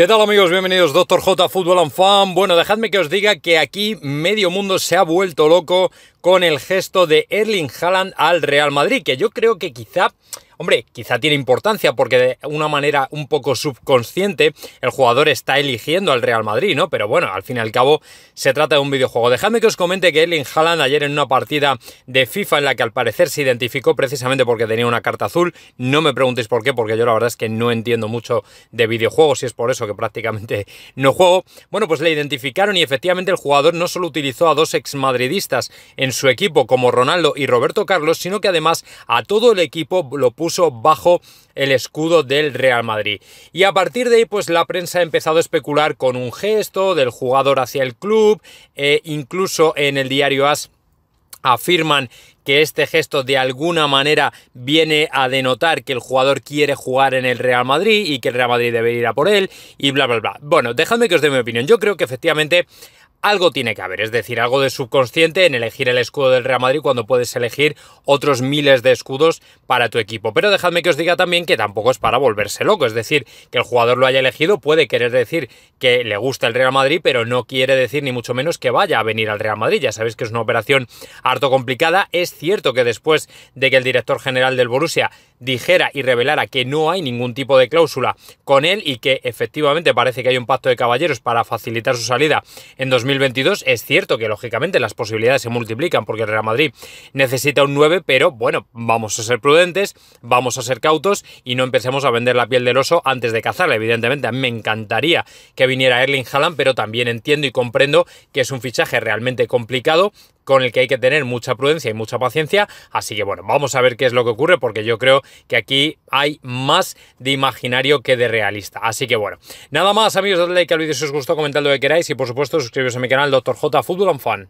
¿Qué tal amigos? Bienvenidos Doctor J Fútbol and Fan. Bueno, dejadme que os diga que aquí medio mundo se ha vuelto loco con el gesto de Erling Haaland al Real Madrid, que yo creo que quizá Hombre, quizá tiene importancia porque de una manera un poco subconsciente el jugador está eligiendo al Real Madrid, ¿no? Pero bueno, al fin y al cabo se trata de un videojuego. Dejadme que os comente que Erling Haaland ayer en una partida de FIFA en la que al parecer se identificó precisamente porque tenía una carta azul, no me preguntéis por qué, porque yo la verdad es que no entiendo mucho de videojuegos y es por eso que prácticamente no juego. Bueno, pues le identificaron y efectivamente el jugador no solo utilizó a dos exmadridistas en su equipo como Ronaldo y Roberto Carlos, sino que además a todo el equipo lo puso bajo el escudo del Real Madrid. Y a partir de ahí, pues la prensa ha empezado a especular con un gesto del jugador hacia el club, e incluso en el diario As afirman que este gesto de alguna manera viene a denotar que el jugador quiere jugar en el Real Madrid y que el Real Madrid debe ir a por él y bla, bla, bla. Bueno, dejadme que os dé mi opinión. Yo creo que efectivamente algo tiene que haber, es decir, algo de subconsciente en elegir el escudo del Real Madrid cuando puedes elegir otros miles de escudos para tu equipo. Pero dejadme que os diga también que tampoco es para volverse loco, es decir, que el jugador lo haya elegido puede querer decir que le gusta el Real Madrid, pero no quiere decir ni mucho menos que vaya a venir al Real Madrid. Ya sabéis que es una operación harto complicada, es es cierto que después de que el director general del Borussia dijera y revelara que no hay ningún tipo de cláusula con él y que efectivamente parece que hay un pacto de caballeros para facilitar su salida en 2022, es cierto que lógicamente las posibilidades se multiplican porque el Real Madrid necesita un 9, pero bueno, vamos a ser prudentes, vamos a ser cautos y no empecemos a vender la piel del oso antes de cazarla. Evidentemente, a mí me encantaría que viniera Erling Haaland, pero también entiendo y comprendo que es un fichaje realmente complicado con el que hay que tener mucha prudencia y mucha paciencia. Así que bueno, vamos a ver qué es lo que ocurre porque yo creo que aquí hay más de imaginario que de realista. Así que bueno, nada más amigos, dadle like al vídeo si os gustó, comentad lo que queráis y por supuesto suscribiros a mi canal Dr. J Football and Fan.